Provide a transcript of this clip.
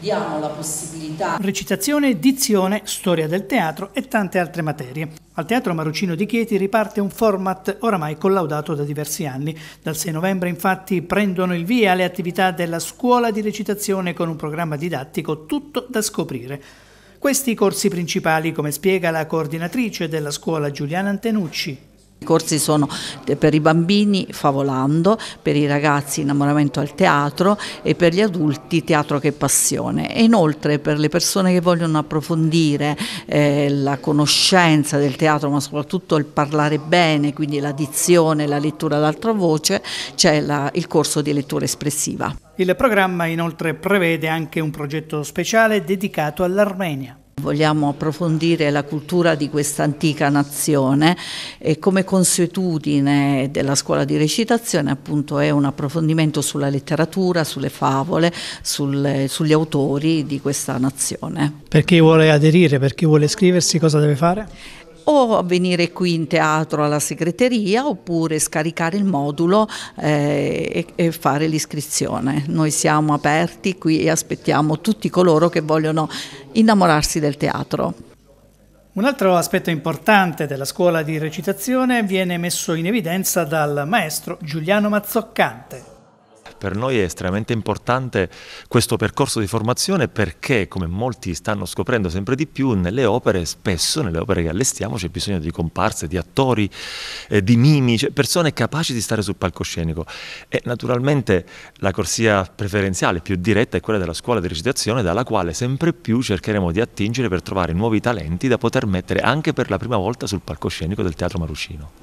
diamo la possibilità. Recitazione, dizione, storia del teatro e tante altre materie. Al Teatro Marucino di Chieti riparte un format oramai collaudato da diversi anni. Dal 6 novembre infatti prendono il via le attività della scuola di recitazione con un programma didattico tutto da scoprire. Questi i corsi principali, come spiega la coordinatrice della scuola Giuliana Antenucci, i corsi sono per i bambini Favolando, per i ragazzi Innamoramento al teatro e per gli adulti Teatro che passione. E inoltre per le persone che vogliono approfondire eh, la conoscenza del teatro, ma soprattutto il parlare bene, quindi la dizione, la lettura ad altra voce, c'è il corso di lettura espressiva. Il programma inoltre prevede anche un progetto speciale dedicato all'Armenia. Vogliamo approfondire la cultura di questa antica nazione e come consuetudine della scuola di recitazione appunto è un approfondimento sulla letteratura, sulle favole, sul, sugli autori di questa nazione. Per chi vuole aderire, per chi vuole iscriversi cosa deve fare? o venire qui in teatro alla segreteria oppure scaricare il modulo eh, e, fare l'iscrizione. Noi siamo aperti qui e aspettiamo tutti coloro che vogliono innamorarsi del teatro. Un altro aspetto importante della scuola di recitazione viene messo in evidenza dal maestro Giuliano Mazzoccante. Per noi è estremamente importante questo percorso di formazione perché, come molti stanno scoprendo sempre di più, nelle opere, spesso nelle opere che allestiamo, c'è bisogno di comparse, di attori, eh, di mimi, cioè persone capaci di stare sul palcoscenico. E naturalmente la corsia preferenziale più diretta è quella della scuola di recitazione, dalla quale sempre più cercheremo di attingere per trovare nuovi talenti da poter mettere anche per la prima volta sul palcoscenico del Teatro Marucino.